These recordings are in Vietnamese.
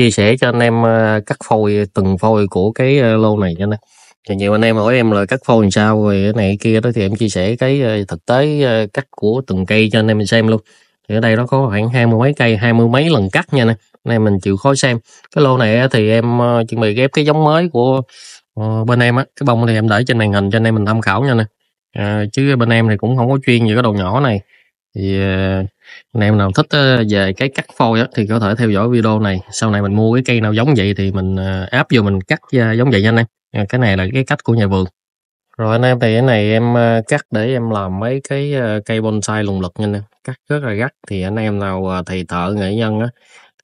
chia sẻ cho anh em ờ, cắt phôi ờ, từng phôi của cái ờ, lô này cho anh em thì nhiều anh em hỏi em là cắt phôi làm sao rồi cái này kia đó thì em chia sẻ cái thực tế cắt của từng cây cho anh em mình xem luôn thì ở đây nó có khoảng hai mươi mấy cây hai mươi mấy lần cắt nha nè này mình chịu khó xem cái lô này thì em chuẩn bị ghép cái giống mới của bên em á cái bông thì em để trên màn hình cho anh em mình tham khảo nha nè à, chứ bên em thì cũng không có chuyên về cái đồ nhỏ này thì anh ờ, em nào thích ờ, về cái cắt phôi á, thì có thể theo dõi video này sau này mình mua cái cây nào giống vậy thì mình ờ, áp vô mình cắt giống vậy nha anh em cái này là cái cách của nhà vườn rồi anh em thì cái này em cắt để em làm mấy cái cây bonsai lùng lực nha anh em cắt rất là gắt thì anh em nào thì thợ nghệ nhân á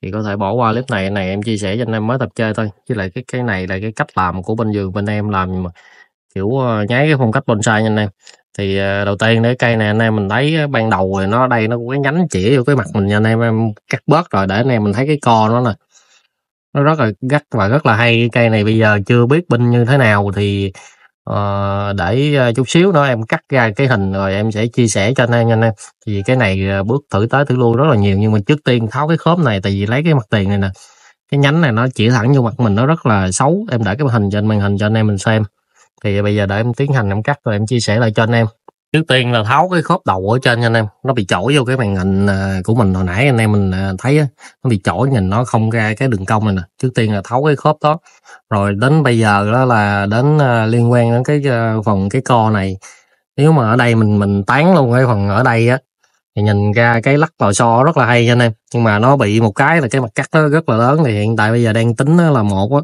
thì có thể bỏ qua clip này này em chia sẻ cho anh em mới tập chơi thôi chứ lại cái cái này là cái cách làm của bên vườn bên em làm kiểu nháy cái phong cách bonsai nha anh em thì ờ, đầu tiên để cây này anh em mình thấy ban đầu rồi nó đây nó cũng cái nhánh chỉ vô cái mặt mình nha anh em em cắt bớt rồi để anh em mình thấy cái co nó là nó rất là gắt và rất là hay cây này bây giờ chưa biết binh như thế nào thì uh, để ờ, chút xíu nữa em cắt ra cái hình rồi em sẽ chia sẻ cho anh em nha anh em thì cái này bước thử tới thử lui rất là nhiều nhưng mà trước tiên tháo cái khóm này tại vì lấy cái mặt tiền này nè cái nhánh này nó chỉ thẳng vô mặt mình nó rất là xấu em đã cái hình trên màn hình cho anh em mình xem thì bây giờ để em tiến hành em cắt rồi em chia sẻ lại cho anh em trước tiên là tháo cái khớp đầu ở trên anh em nó bị chổi vô cái màn hình à, của mình hồi nãy anh em mình à, thấy nó bị chổi nhìn nó không ra cái đường cong này nè trước tiên là tháo cái khớp đó rồi đến bây giờ đó là đến à, liên quan đến cái phần cái co này nếu mà ở đây mình mình tán luôn cái phần ở đây á thì nhìn ra cái lắc lò xo rất là hay cho anh em nhưng mà nó bị một cái là cái mặt cắt nó rất là lớn thì hiện tại bây giờ đang tính là một á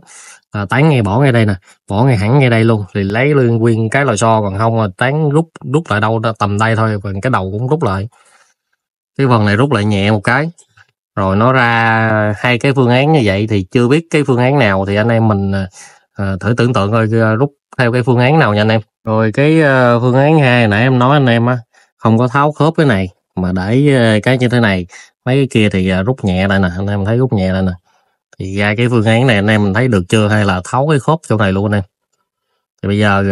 là tán ngay bỏ ngay đây nè bỏ ngay hẳn ngay đây luôn thì lấy luôn nguyên cái lò xo còn không là tán rút rút lại đâu tầm đây thôi còn cái đầu cũng rút lại cái phần này rút lại nhẹ một cái rồi nó ra hai cái phương án như vậy thì chưa biết cái phương án nào thì anh em mình à, à thử tưởng tượng coi à, rút theo cái phương án nào nha anh em rồi cái uh, phương án hai nãy em nói anh em á không có tháo khớp cái này mà để ờ, cái như thế này mấy cái kia thì ờ, rút nhẹ lại nè anh em thấy rút nhẹ lại nè thì ra cái phương án này anh em mình thấy được chưa hay là tháo cái khớp chỗ này luôn anh em thì bây giờ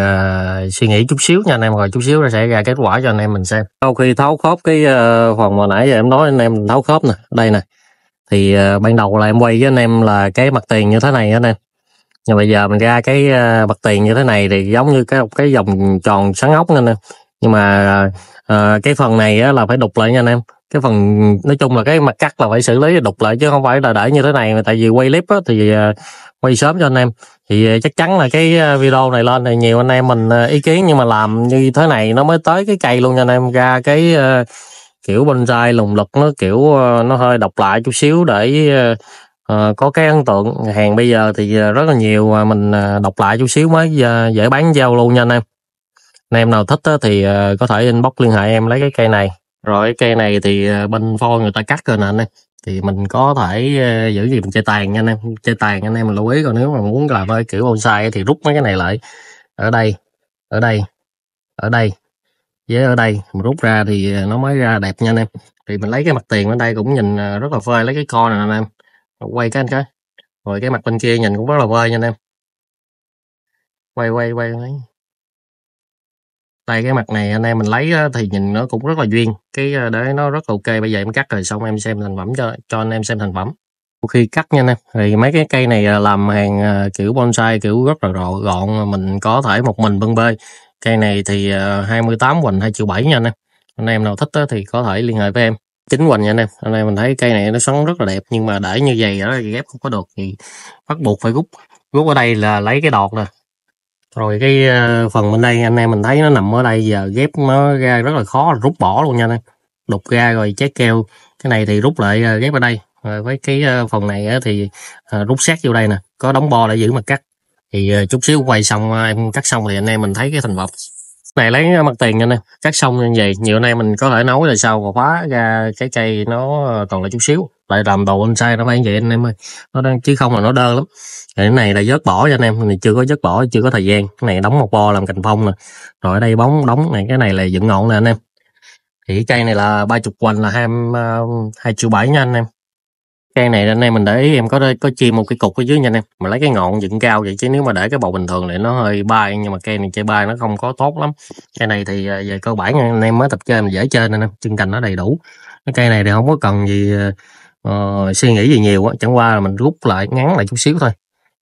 uh, suy nghĩ chút xíu nha anh em rồi chút xíu nó sẽ ra kết quả cho anh em mình xem sau khi tháo khớp cái uh, phần mà nãy giờ em nói anh em tháo khớp nè đây nè thì uh, ban đầu là em quay với anh em là cái mặt tiền như thế này anh em nhưng bây giờ mình ra cái uh, mặt tiền như thế này thì giống như cái cái vòng tròn sáng ốc nên nhưng mà uh, à, cái phần này á, là phải đục lại nha anh em cái phần nói chung là cái mặt cắt là phải xử lý đục lại chứ không phải là để như thế này tại vì quay clip á, thì ờ, quay sớm cho anh em thì ờ, chắc chắn là cái video này lên thì nhiều anh em mình ý kiến nhưng mà làm như thế này nó mới tới cái cây luôn nha anh em ra cái uh, kiểu bonsai lùng lực nó kiểu uh, nó hơi độc lại chút xíu để uh, có cái ấn tượng hàng bây giờ thì rất là nhiều mình đọc lại chút xíu mới dễ bán giao luôn nha anh em anh em nào thích thì ờ, có thể inbox liên hệ em lấy cái cây này rồi cái cây này thì ờ, bên phôi người ta cắt rồi nè anh em thì mình có thể ờ, giữ gì mình chơi tàn nha anh em chơi tàn anh em mình lưu ý còn nếu mà muốn làm với kiểu bonsai thì rút mấy cái này lại ở đây ở đây ở đây với ở đây mình rút ra thì nó mới ra đẹp nha anh em thì mình lấy cái mặt tiền ở đây cũng nhìn rất là phơi lấy cái co này anh em quay cái anh cái rồi cái mặt bên kia nhìn cũng rất là phơi nha anh em quay quay quay đấy tay cái mặt này anh em mình lấy thì nhìn nó cũng rất là duyên cái ờ, đấy nó rất là ok bây giờ em cắt rồi xong em xem thành phẩm cho cho anh em xem thành phẩm sau khi cắt nha anh em thì mấy cái cây này ờ, làm hàng ờ, kiểu bonsai kiểu rất là rõ gọn mình có thể một mình bưng bê cây này thì 28 hoành 2 triệu bảy nha anh em anh em nào thích thì có thể liên hệ với em chính hoành nha anh em anh em mình thấy cây này nó xoắn rất là đẹp nhưng mà để như vậy đó ghép không có được thì bắt buộc phải rút rút ở đây là lấy cái đọt nè rồi cái ờ, phần bên đây anh em mình thấy nó nằm ở đây giờ ghép nó ra rất là khó rút bỏ luôn nha anh đục ra rồi trái keo cái này thì rút lại ờ, ghép ở đây rồi với cái ờ, phần này thì rút sát vô đây nè có đóng bo để giữ mặt cắt thì chút xíu quay xong em cắt xong thì anh em mình thấy cái thành phẩm này lấy mặt tiền anh em cắt xong như vậy nhiều nay mình có thể nấu rồi sau và phá ra cái cây nó còn lại chút xíu lại làm đầu sai nó phải vậy anh em ơi nó đang chứ không là nó đơn lắm cái này là vớt bỏ cho anh em cái này chưa có vớt bỏ chưa có thời gian cái này đóng một bo làm cành phong nè rồi ở đây bóng đóng này cái này là dựng ngọn nè anh em thì cái cây này là ba chục quanh là hai à, hai triệu bảy nha anh em cây này anh em mình để ý em có có chia một cái cục ở dưới nha anh em mà lấy cái ngọn dựng cao vậy chứ nếu mà để cái bầu bình thường thì nó hơi bay nhưng mà cây này chơi bay nó không có tốt lắm cây này thì à, về cơ bản anh em mới tập chơi mình dễ chơi anh chân cành nó đầy đủ cái cây này thì không có cần gì à, uh, suy nghĩ gì nhiều á chẳng qua là mình rút lại ngắn lại chút xíu thôi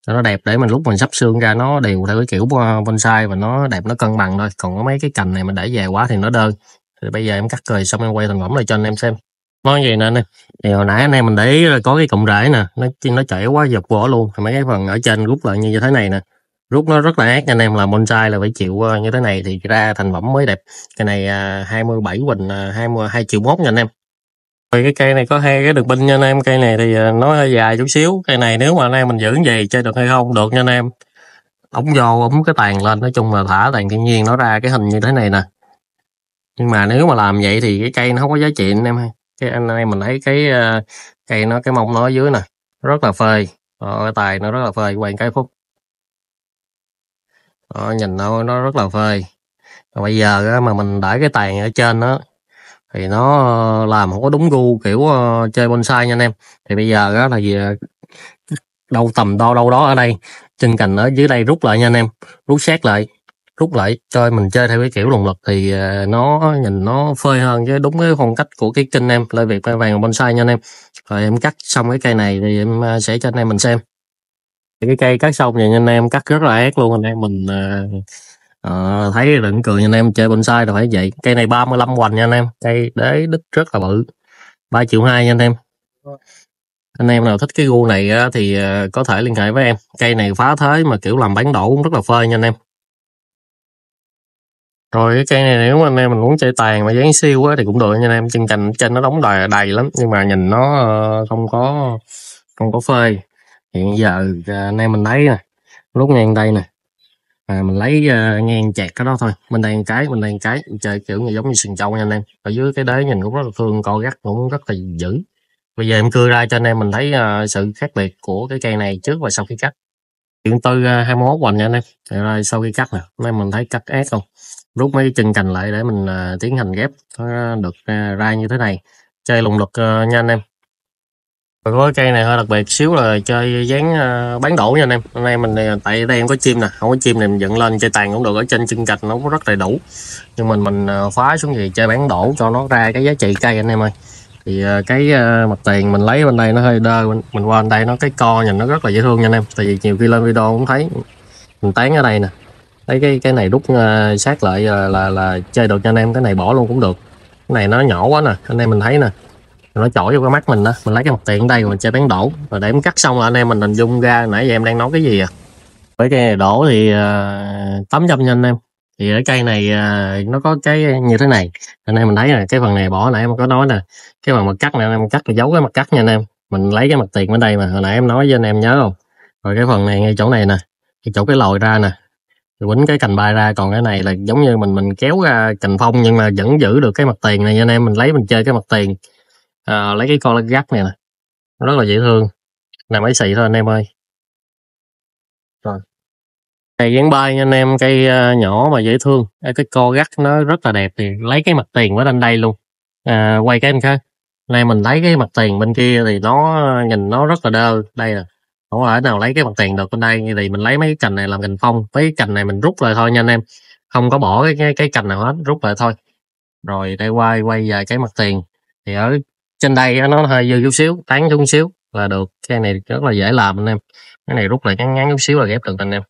cho nó đẹp để mình lúc mình sắp xương ra nó đều theo cái kiểu ờ, bonsai và nó đẹp nó cân bằng thôi còn có mấy cái cành này mình để dài quá thì nó đơn thì bây giờ em cắt cười xong em quay thành phẩm lại cho anh em xem nói gì nè anh em thì hồi nãy anh em mình để ý là có cái cọng rễ nè nó nó chảy quá dọc vỏ luôn thì mấy cái phần ở trên rút lại như thế này nè rút nó rất là ác anh em là bonsai là phải chịu ờ, như thế này thì ra thành phẩm mới đẹp cái này 27 à, quỳnh à, mươi hai triệu mốt nha anh em vì cái cây này có hai cái đường binh nha anh em, cây này thì à, nó hơi dài chút xíu, cây này nếu mà anh em mình giữ gì chơi được hay không, được nha anh em. Ống vô ống cái tàn lên, nói chung là thả tàn thiên nhiên nó ra cái hình như thế này nè. Nhưng mà nếu mà làm vậy thì cái cây nó không có giá trị anh em ha. Cái anh em mình thấy cái à, cây nó cái mông nó ở dưới nè, rất là phơi. Đó, ờ, cái tài nó rất là phơi, quay cái phút. Đó, nhìn nó nó rất là phơi. và bây giờ mà mình đẩy cái tàn ở trên nó thì nó ờ, làm không có đúng gu kiểu ờ, chơi bonsai nha anh em thì bây giờ đó là gì ờ, đâu tầm đo đâu đó ở đây chân cành ở dưới đây rút lại nha anh em rút xét lại rút lại chơi mình chơi theo cái kiểu lùng lực thì nó nhìn nó phơi hơn chứ đúng cái phong cách của cái kênh em lời việc vàng bonsai nha anh em rồi em cắt xong cái cây này thì em sẽ cho anh em mình xem cái cây cắt xong thì anh em cắt rất là ác luôn anh em mình à, thấy đừng cười nha anh em chơi bonsai rồi phải vậy cây này 35 hoành nha anh em cây đế đích rất là bự ba triệu hai nha anh em anh em nào thích cái gu này thì ờ, có thể liên hệ với em cây này phá thế mà kiểu làm bán đổ cũng rất là phơi nha anh em rồi cái cây này nếu mà anh em mình muốn chơi tàn mà dán siêu á thì cũng được nha anh em chân cành trên nó đóng đầy đầy lắm nhưng mà nhìn nó ờ, không có không có phơi hiện giờ à, anh em mình thấy nè lúc ngang đây nè à, mình lấy uh, ngang chẹt cái đó thôi mình đang cái mình đang cái mình chơi kiểu như giống như sừng trâu nha anh em ở dưới cái đế nhìn cũng rất là thương co gắt cũng rất là dữ bây giờ em cưa ra cho anh em mình thấy uh, sự khác biệt của cái cây này trước và sau khi cắt chuyện tư uh, 21 hoành nha anh em Rồi sau khi cắt nè nay mình thấy cắt ác không rút mấy chân cành lại để mình uh, tiến hành ghép nó được uh, ra như thế này chơi lùng lực uh, nha anh em với cây này hơi đặc biệt xíu là chơi dán ờ, bán đổ nha anh em hôm nay mình ờ, tại đây em có chim nè không có chim này mình dựng lên chơi tàn cũng được ở trên chân gạch nó cũng rất đầy đủ nhưng mình mình ờ, phá xuống thì chơi bán đổ cho nó ra cái giá trị cây anh em ơi thì cái mặt tiền mình lấy bên đây nó hơi đơ mình qua bên đây nó cái co nhìn nó rất là dễ thương nha anh em tại vì nhiều khi lên video cũng thấy mình tán ở đây nè thấy cái cái này đúc sát lại là, là là chơi được nha anh em cái này bỏ luôn cũng được cái này nó nhỏ quá nè anh em mình thấy nè nó chổi vô cái mắt mình đó mình lấy cái mặt tiền ở đây mình sẽ bán đổ rồi để em cắt xong là anh em mình hình dung ra nãy giờ em đang nói cái gì à với cây này đổ thì ờ, tám uh, trăm anh em thì ở cây này uh, nó có cái như thế này anh em mình thấy là cái phần này bỏ nãy em có nói nè cái phần mặt cắt này anh em cắt thì giấu cái mặt cắt nha anh em mình lấy cái mặt tiền ở đây mà hồi nãy em nói với anh em nhớ không rồi cái phần này ngay chỗ này nè cái chỗ cái lồi ra nè quýnh cái cành bay ra còn cái này là giống như mình mình kéo ra cành phong nhưng mà vẫn giữ được cái mặt tiền này anh em mình lấy mình chơi cái mặt tiền à, lấy cái con gắt này nè nó rất là dễ thương làm ấy xị thôi anh em ơi rồi cây gắn bay nha anh em cây uh, ờ, nhỏ mà dễ thương à, cái co gắt nó rất là đẹp thì lấy cái mặt tiền của anh đây luôn à, quay cái anh khác nay mình lấy cái mặt tiền bên kia thì nó nhìn nó rất là đơ đây là không ở nào lấy cái mặt tiền được bên đây thì mình lấy mấy cái cành này làm cành phong với cái cành này mình rút lại thôi nha anh em không có bỏ cái cái, cái cành nào hết rút lại thôi rồi đây quay quay về cái mặt tiền thì ở trên đây nó hơi dư chút xíu tán xuống xíu là được cái này rất là dễ làm anh em cái này rút lại ngắn ngắn chút xíu là ghép được anh em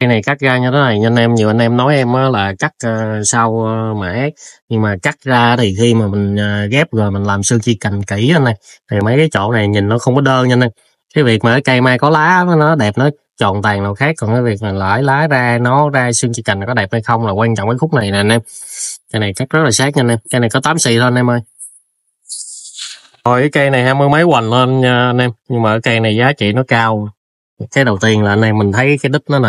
cái này cắt ra như thế này anh em nhiều anh em nói em là cắt ờ, sau ờ, mẻ nhưng mà cắt ra thì khi mà mình ờ, ghép rồi mình làm sơ chi cành kỹ anh này thì mấy cái chỗ này nhìn nó không có đơn nha anh em cái việc mà ở cây mai có lá nó đẹp nó tròn tàn nào khác còn cái việc mà lõi lá ra nó ra xương chi cành có đẹp hay không là quan trọng cái khúc này nè anh em cái này cắt rất là sát nha anh em cái này có 8 xì thôi anh em ơi rồi cái cây này hai mươi mấy hoành lên nha anh em Nhưng mà cái cây này giá trị nó cao Cái đầu tiên là anh em mình thấy cái đít nó nè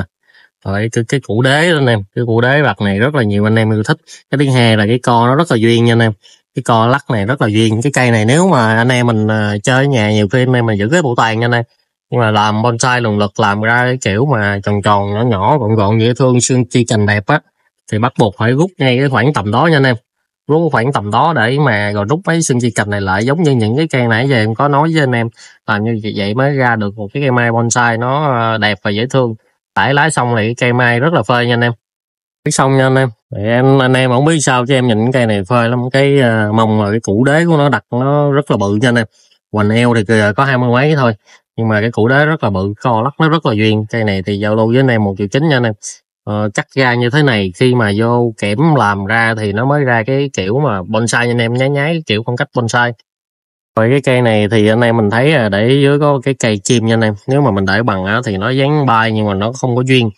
Rồi cái, cái củ đế đó anh em Cái củ đế bạc này rất là nhiều anh em yêu thích Cái thứ hai là cái co nó rất là duyên nha anh em cái co lắc này rất là duyên cái cây này nếu mà anh em mình à, chơi ở nhà nhiều khi anh em mình giữ cái bộ tàn nha anh em nhưng mà làm bonsai lùng lực làm ra cái kiểu mà tròn tròn nhỏ nhỏ gọn gọn dễ thương xương chi cành đẹp á thì bắt buộc phải rút ngay cái khoảng tầm đó nha anh em nó khoảng tầm đó để mà rồi rút mấy xương chi cành này lại giống như những cái cây nãy giờ em có nói với anh em làm như vậy mới ra được một cái cây mai bonsai nó ờ, đẹp và dễ thương tải lái xong thì cái cây mai rất là phơi nha anh em biết xong nha anh em em anh em không biết sao cho em nhìn cây này phơi lắm cái uh, mông là cái củ đế của nó đặt nó rất là bự nha anh em hoành eo thì có hai mươi mấy thôi nhưng mà cái củ đế rất là bự co lắc nó rất là duyên cây này thì giao lưu với anh em một triệu chín nha anh em Ờ, cắt ra như thế này khi mà vô kẽm làm ra thì nó mới ra cái kiểu mà bonsai anh em nháy nháy kiểu phong cách bonsai rồi cái cây này thì anh em mình thấy để dưới có cái cây chim nha anh em nếu mà mình để bằng á, thì nó dán bay nhưng mà nó không có duyên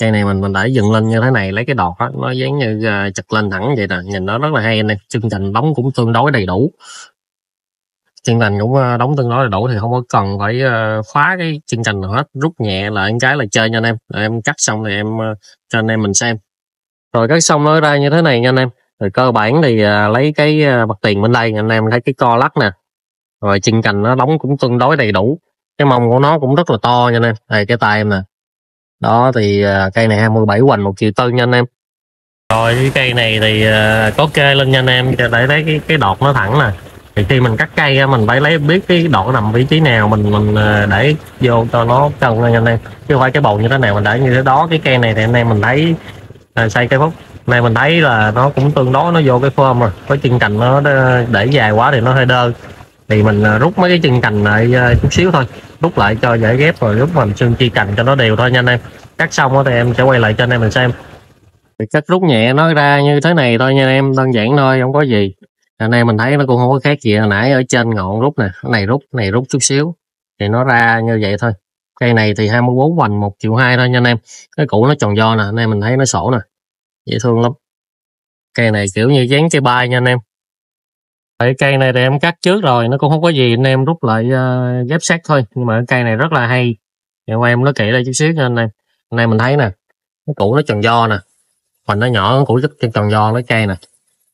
cây này mình mình để dựng lên như thế này lấy cái đọt á, nó dán như à, chật lên thẳng vậy nè nhìn nó rất là hay anh em chương trình đóng cũng tương đối đầy đủ chương trình cũng ờ, đóng tương đối là đủ thì không có cần phải ờ, khóa cái chương trình nào hết rút nhẹ lại cái là chơi nha anh em em cắt xong thì em ờ, cho anh em mình xem rồi cắt xong nó ra như thế này nha anh em rồi cơ bản thì lấy cái mặt tiền bên đây anh em thấy cái co lắc nè rồi chân cành nó đóng cũng tương đối đầy đủ cái mông của nó cũng rất là to nha anh em đây cái tay em nè đó thì cây này 27 hoành một triệu tư nha anh em rồi cái cây này thì có kê lên nha anh em để thấy cái cái đọt nó thẳng nè thì khi mình cắt cây mình phải lấy biết cái độ nằm vị trí nào mình mình ờ, để vô cho nó cân lên anh em chứ không phải cái bầu như thế nào mình để như thế đó cái cây này thì anh em mình thấy xây ờ, cây phúc này mình thấy là nó cũng tương đối nó vô cái form rồi có chân cành nó để dài quá thì nó hơi đơn thì mình ờ, rút mấy cái chân cành lại chút xíu thôi rút lại cho dễ ghép rồi rút mình xương chi cành cho nó đều thôi nha anh em cắt xong thì em sẽ quay lại cho anh em mình xem thì cách rút nhẹ nó ra như thế này thôi nha em đơn giản thôi không có gì ở đây mình thấy nó cũng không có khác gì hồi nãy ở trên ngọn rút nè cái này rút cái này rút chút xíu thì nó ra như vậy thôi cây này thì 24 hoành một triệu hai thôi nha anh em cái cũ nó tròn do nè anh em mình thấy nó sổ nè dễ thương lắm cây này kiểu như dán cây bay nha anh em tại cây này thì em cắt trước rồi nó cũng không có gì anh em rút lại uh, ghép sát thôi nhưng mà cây này rất là hay thì qua em nó kỹ đây chút xíu nha anh em anh em mình thấy nè cái cũ nó tròn do nè hoành nó nhỏ cái cũ rất tròn do lấy cây nè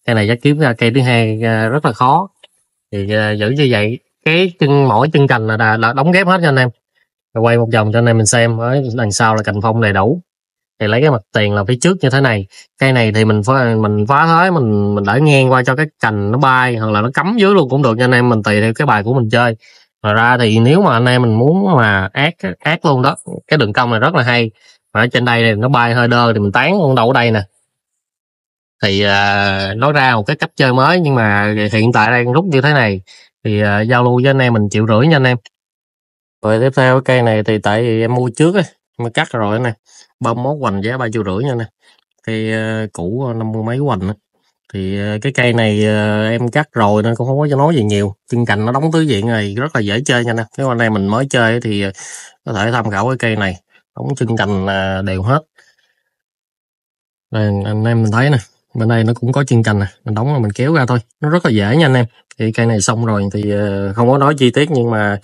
cây này giá kiếm ra cây thứ hai à, rất là khó thì à, giữ như vậy cái chân mỗi chân cành là, là, đóng ghép hết cho anh em rồi quay một vòng cho anh em mình xem ở đằng sau là cành phong đầy đủ thì lấy cái mặt tiền là phía trước như thế này cây này thì mình phá mình phá thế mình mình đỡ ngang qua cho cái cành nó bay hoặc là nó cắm dưới luôn cũng được cho anh em mình tùy theo cái bài của mình chơi mà ra thì nếu mà anh em mình muốn mà ác ác luôn đó cái đường cong này rất là hay mà ở trên đây thì nó bay hơi đơ thì mình tán con đầu đây nè thì uh, nói ra một cái cách chơi mới nhưng mà hiện tại đang rút như thế này thì uh, giao lưu với anh em mình chịu rưỡi nha anh em rồi tiếp theo cái cây này thì tại vì em mua trước ấy, mới cắt rồi nè bông mốt hoành giá ba triệu rưỡi nha nè cây uh, cũ năm mươi mấy hoành ấy. thì uh, cái cây này uh, em cắt rồi nên cũng không có cho nói gì nhiều chân cành nó đóng tứ diện này rất là dễ chơi nha nè nếu anh em mình mới chơi thì uh, có thể tham khảo cái cây này đóng chân cành uh, đều hết đây, anh em mình thấy nè bên đây nó cũng có chân cành này mình đóng rồi mình kéo ra thôi nó rất là dễ nha anh em thì cây này xong rồi thì ờ, không có nói chi tiết nhưng mà